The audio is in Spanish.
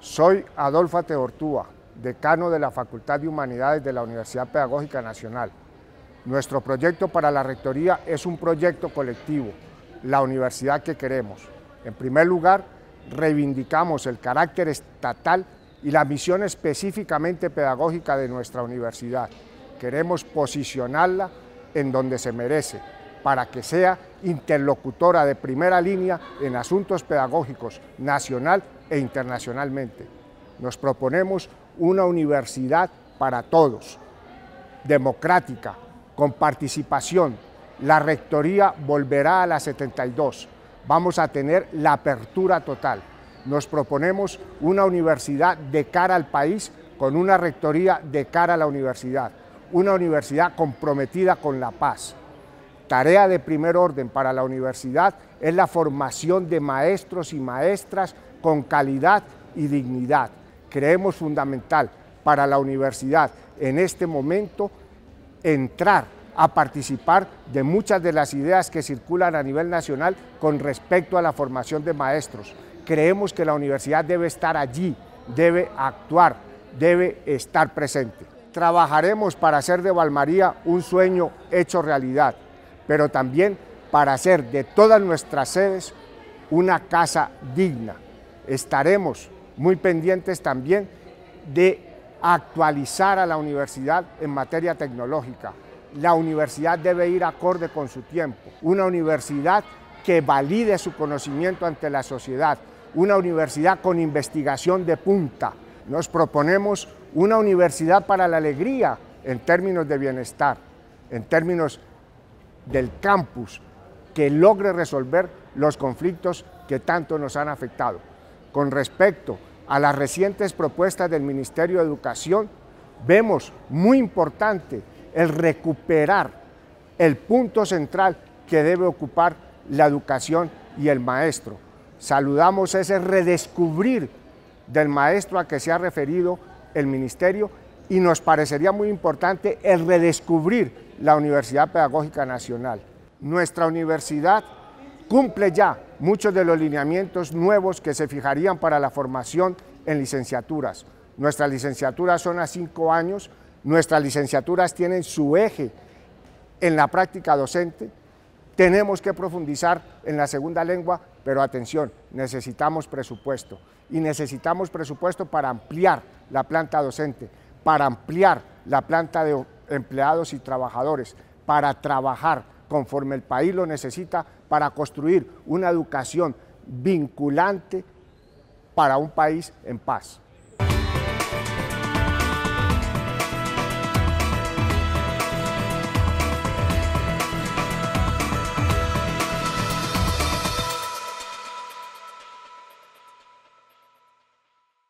Soy Adolfa Teortúa, decano de la Facultad de Humanidades de la Universidad Pedagógica Nacional. Nuestro proyecto para la Rectoría es un proyecto colectivo, la universidad que queremos. En primer lugar, reivindicamos el carácter estatal y la misión específicamente pedagógica de nuestra universidad. Queremos posicionarla en donde se merece, para que sea interlocutora de primera línea en asuntos pedagógicos nacional e internacionalmente. Nos proponemos una universidad para todos, democrática, con participación. La rectoría volverá a las 72. Vamos a tener la apertura total. Nos proponemos una universidad de cara al país con una rectoría de cara a la universidad, una universidad comprometida con la paz, tarea de primer orden para la universidad es la formación de maestros y maestras con calidad y dignidad. Creemos fundamental para la universidad en este momento entrar a participar de muchas de las ideas que circulan a nivel nacional con respecto a la formación de maestros. Creemos que la universidad debe estar allí, debe actuar, debe estar presente. Trabajaremos para hacer de Valmaría un sueño hecho realidad pero también para hacer de todas nuestras sedes una casa digna. Estaremos muy pendientes también de actualizar a la universidad en materia tecnológica. La universidad debe ir acorde con su tiempo, una universidad que valide su conocimiento ante la sociedad, una universidad con investigación de punta. Nos proponemos una universidad para la alegría en términos de bienestar, en términos del campus que logre resolver los conflictos que tanto nos han afectado. Con respecto a las recientes propuestas del Ministerio de Educación, vemos muy importante el recuperar el punto central que debe ocupar la educación y el maestro. Saludamos ese redescubrir del maestro a que se ha referido el ministerio y nos parecería muy importante el redescubrir la Universidad Pedagógica Nacional. Nuestra universidad cumple ya muchos de los lineamientos nuevos que se fijarían para la formación en licenciaturas. Nuestras licenciaturas son a cinco años, nuestras licenciaturas tienen su eje en la práctica docente, tenemos que profundizar en la segunda lengua, pero atención, necesitamos presupuesto y necesitamos presupuesto para ampliar la planta docente, para ampliar la planta de empleados y trabajadores, para trabajar conforme el país lo necesita, para construir una educación vinculante para un país en paz.